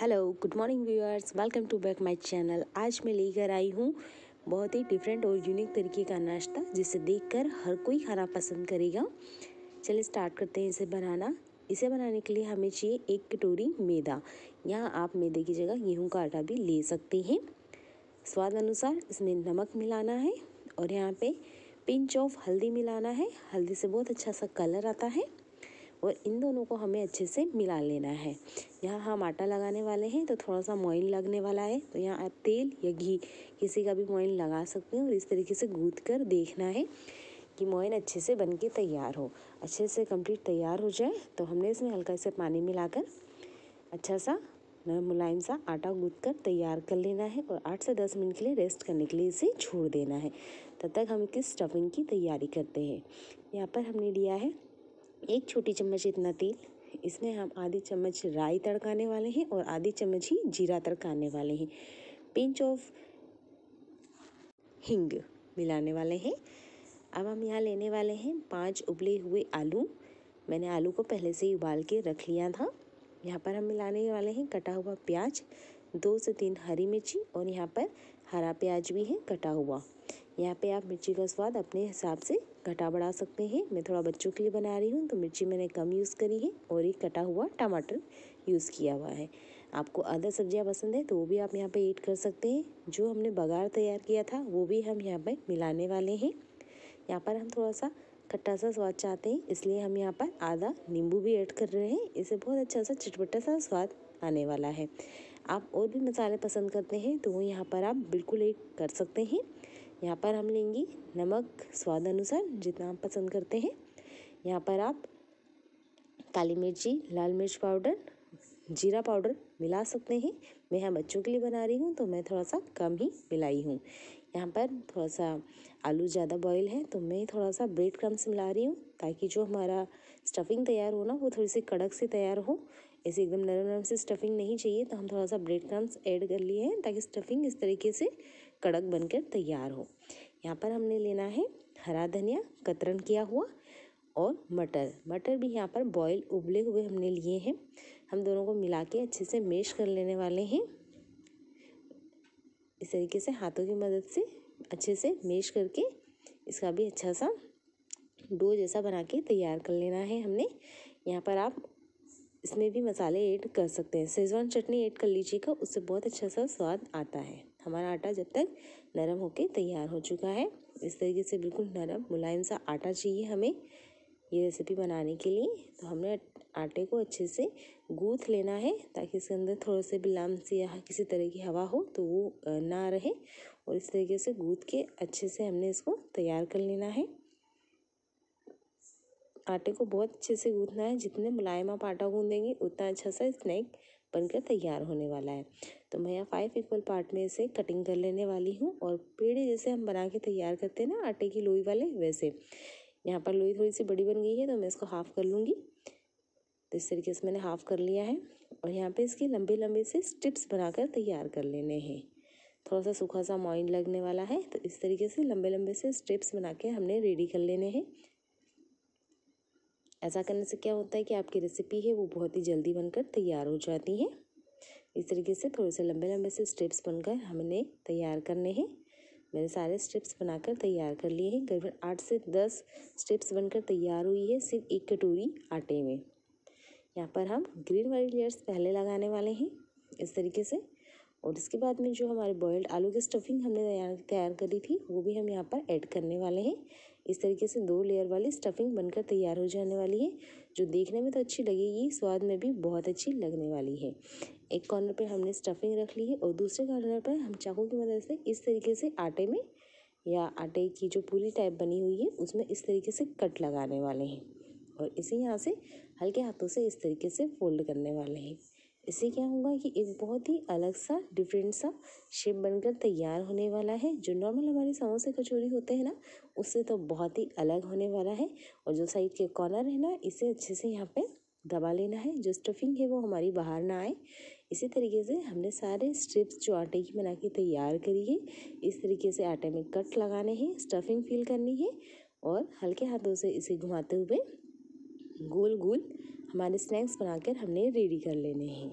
hello good morning viewers welcome to back my channel आज मैं लेकर आई हूँ बहुत ही डिफरेंट और यूनिक तरीके का नाश्ता जिसे देखकर हर कोई खाना पसंद करेगा चलिए स्टार्ट करते हैं इसे बनाना इसे बनाने के लिए हमें चाहिए एक कटोरी मैदा यहाँ आप मैदे की जगह गेहूँ का आटा भी ले सकते हैं स्वाद अनुसार इसमें नमक मिलाना है और यहाँ पर पिंच ऑफ हल्दी मिलाना है हल्दी से बहुत अच्छा सा कलर आता है और इन दोनों को हमें अच्छे से मिला लेना है यहाँ हम आटा लगाने वाले हैं तो थोड़ा सा मोइन लगने वाला है तो यहाँ आप तेल या घी किसी का भी मॉइल लगा सकते हैं और इस तरीके से गूद कर देखना है कि मोइन अच्छे से बन के तैयार हो अच्छे से कंप्लीट तैयार हो जाए तो हमने इसमें हल्का से पानी मिलाकर अच्छा सा नरम मुलायम सा आटा गूद कर तैयार कर लेना है और आठ से दस मिनट के लिए रेस्ट करने के लिए इसे छोड़ देना है तब तक हम इसकी स्टफिंग की तैयारी करते हैं यहाँ पर हमने लिया है एक छोटी चम्मच इतना तेल इसमें हम आधी चम्मच राई तड़काने वाले हैं और आधी चम्मच ही जीरा तड़काने वाले हैं पिंच ऑफ हिंग मिलाने वाले हैं अब हम यहाँ लेने वाले हैं पांच उबले हुए आलू मैंने आलू को पहले से ही उबाल के रख लिया था यहाँ पर हम मिलाने वाले हैं कटा हुआ प्याज दो से तीन हरी मिर्ची और यहाँ पर हरा प्याज भी है कटा हुआ यहाँ पे आप मिर्ची का स्वाद अपने हिसाब से घटा बढ़ा सकते हैं मैं थोड़ा बच्चों के लिए बना रही हूँ तो मिर्ची मैंने कम यूज़ करी है और एक कटा हुआ टमाटर यूज़ किया हुआ है आपको अदर सब्जियाँ पसंद है तो वो भी आप यहाँ पे ऐड कर सकते हैं जो हमने बघार तैयार किया था वो भी हम यहाँ पर मिलाने वाले हैं यहाँ पर हम थोड़ा सा खट्टा सा स्वाद चाहते हैं इसलिए हम यहाँ पर आधा नींबू भी ऐड कर रहे हैं इसे बहुत अच्छा सा चटपटा सा स्वाद आने वाला है आप और भी मसाले पसंद करते हैं तो वो यहाँ पर आप बिल्कुल ऐड कर सकते हैं यहाँ पर हम लेंगी नमक स्वाद अनुसार जितना आप पसंद करते हैं यहाँ पर आप काली मिर्ची लाल मिर्च पाउडर जीरा पाउडर मिला सकते हैं मैं यहाँ बच्चों के लिए बना रही हूँ तो मैं थोड़ा सा कम ही मिलाई हूँ यहाँ पर थोड़ा सा आलू ज़्यादा बॉईल है तो मैं थोड़ा सा ब्रेड क्रम्स मिला रही हूँ ताकि जो हमारा स्टफिंग तैयार हो ना वो थोड़ी सी कड़क से तैयार हो ऐसे एकदम नरम नरम से स्टफिंग नहीं चाहिए तो हम थोड़ा सा ब्रेड क्रम्स ऐड कर लिए हैं ताकि स्टफिंग इस तरीके से कड़क बनकर तैयार हो यहाँ पर हमने लेना है हरा धनिया कतरन किया हुआ और मटर मटर भी यहाँ पर बॉईल उबले हुए हमने लिए हैं हम दोनों को मिला के अच्छे से मेश कर लेने वाले हैं इस तरीके से हाथों की मदद से अच्छे से मेश करके इसका भी अच्छा सा डो जैसा बना के तैयार कर लेना है हमने यहाँ पर आप इसमें भी मसाले ऐड कर सकते हैं सेजवान चटनी ऐड कर लीजिएगा उससे बहुत अच्छा सा स्वाद आता है हमारा आटा जब तक नरम होके तैयार हो चुका है इस तरीके से बिल्कुल नरम मुलायम सा आटा चाहिए हमें ये रेसिपी बनाने के लिए तो हमने आटे को अच्छे से गूँथ लेना है ताकि इसके अंदर थोड़े से भी से या किसी तरह की हवा हो तो वो ना रहे और इस तरीके से गूँथ के अच्छे से हमने इसको तैयार कर लेना है आटे को बहुत अच्छे से गूँथना है जितने मुलायम आप आटा गूँधेंगे उतना अच्छा सा स्नैक बनकर तैयार होने वाला है तो मैं यहाँ फाइव इक्वल पार्ट में इसे कटिंग कर लेने वाली हूँ और पेड़े जैसे हम बना के तैयार करते हैं ना आटे की लोई वाले वैसे यहाँ पर लोई थोड़ी सी बड़ी बन गई है तो मैं इसको हाफ़ कर लूँगी तो इस तरीके से मैंने हाफ़ कर लिया है और यहाँ पर इसके लंबे लंबे से स्ट्रिप्स बनाकर तैयार कर लेने हैं थोड़ा सा सूखा सा मॉइन लगने वाला है तो इस तरीके से लंबे लंबे से स्ट्रिप्स बना के हमने रेडी कर लेने हैं ऐसा करने से क्या होता है कि आपकी रेसिपी है वो बहुत ही जल्दी बनकर तैयार हो जाती है इस तरीके से थोड़े से लंबे लंबे से स्टेप्स बनकर हमने तैयार करने हैं मैंने सारे स्टेप्स बनाकर तैयार कर लिए हैं करीबन आठ से दस स्टेप्स बनकर तैयार हुई है सिर्फ एक कटोरी आटे में यहाँ पर हम ग्रीन वाली लेयर्स पहले लगाने वाले हैं इस तरीके से और इसके बाद में जो हमारे बॉयल्ड आलू की स्टफिंग हमने तैयार करी थी वो भी हम यहाँ पर ऐड करने वाले हैं इस तरीके से दो लेयर वाली स्टफिंग बनकर तैयार हो जाने वाली है जो देखने में तो अच्छी लगेगी स्वाद में भी बहुत अच्छी लगने वाली है एक कॉर्नर पर हमने स्टफिंग रख ली है और दूसरे कॉर्नर पर हम चाकू की मदद से इस तरीके से आटे में या आटे की जो पूरी टाइप बनी हुई है उसमें इस तरीके से कट लगाने वाले हैं और इसे यहाँ से हल्के हाथों से इस तरीके से फोल्ड करने वाले हैं इससे क्या होगा कि एक बहुत ही अलग सा डिफरेंट सा शेप बनकर तैयार होने वाला है जो नॉर्मल हमारे समोसे कचौरी होते हैं ना उससे तो बहुत ही अलग होने वाला है और जो साइड के कॉर्नर है ना इसे अच्छे से यहाँ पे दबा लेना है जो स्टफिंग है वो हमारी बाहर ना आए इसी तरीके से हमने सारे स्ट्रिप्स जो आटे की बना के तैयार करी है इस तरीके से आटे में कट लगाने हैं स्टफिंग फील करनी है और हल्के हाथों से इसे घुमाते हुए गोल गोल हमारे स्नैक्स बनाकर हमने रेडी कर लेने हैं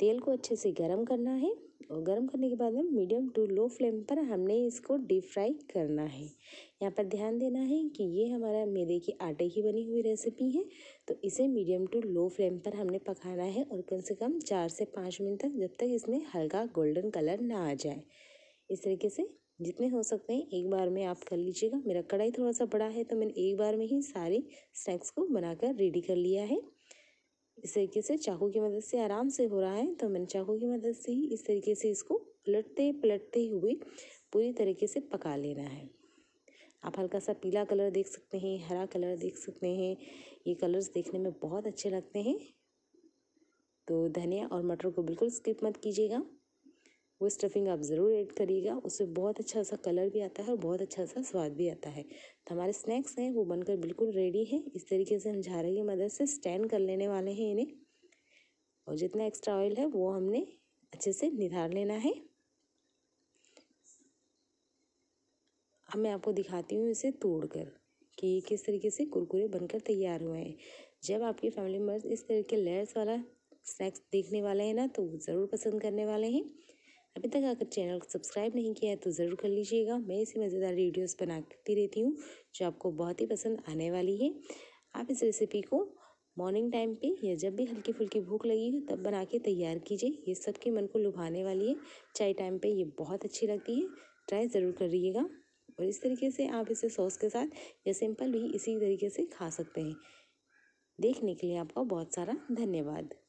तेल को अच्छे से गर्म करना है और गर्म करने के बाद में मीडियम टू लो फ्लेम पर हमने इसको डीप फ्राई करना है यहाँ पर ध्यान देना है कि ये हमारा मैदे के आटे की बनी हुई रेसिपी है तो इसे मीडियम टू लो फ्लेम पर हमने पकाना है और कम से कम चार से पाँच मिनट तक जब तक इसमें हल्का गोल्डन कलर ना आ जाए इस तरीके से जितने हो सकते हैं एक बार में आप कर लीजिएगा मेरा कढ़ाई थोड़ा सा बड़ा है तो मैंने एक बार में ही सारे स्नैक्स को बनाकर रेडी कर लिया है इस तरीके से चाकू की मदद से आराम से हो रहा है तो मैंने चाकू की मदद से ही इस तरीके से इसको पलटते पलटते हुए पूरी तरीके से पका लेना है आप हल्का सा पीला कलर देख सकते हैं हरा कलर देख सकते हैं ये कलर्स देखने में बहुत अच्छे लगते हैं तो धनिया और मटर को बिल्कुल स्किप मत कीजिएगा वो स्टफिंग आप ज़रूर ऐड करिएगा उससे बहुत अच्छा सा कलर भी आता है और बहुत अच्छा सा स्वाद भी आता है तो हमारे स्नैक्स हैं वो बनकर बिल्कुल रेडी है इस तरीके से हम झारे की मदद से स्टैंड कर लेने वाले हैं इन्हें और जितना एक्स्ट्रा ऑयल है वो हमने अच्छे से निधार लेना है अब मैं आपको दिखाती हूँ इसे तोड़कर कि ये किस तरीके से कुरकुरे बनकर तैयार हुए हैं जब आपकी फैमिली मेम्बर्स इस तरह के लेयर्स वाला स्नैक्स देखने वाले हैं ना तो ज़रूर पसंद करने वाले हैं अभी तक अगर चैनल को सब्सक्राइब नहीं किया है तो ज़रूर कर लीजिएगा मैं इसे मज़ेदार वीडियोस बनाती रहती हूँ जो आपको बहुत ही पसंद आने वाली है आप इस रेसिपी को मॉर्निंग टाइम पे या जब भी हल्की फुल्की भूख लगी हो तब बना के तैयार कीजिए ये सबके मन को लुभाने वाली है चाय टाइम पर ये बहुत अच्छी लगती है ट्राई ज़रूर करिएगा और इस तरीके से आप इसे सॉस के साथ या सिंपल भी इसी तरीके से खा सकते हैं देखने के लिए आपका बहुत सारा धन्यवाद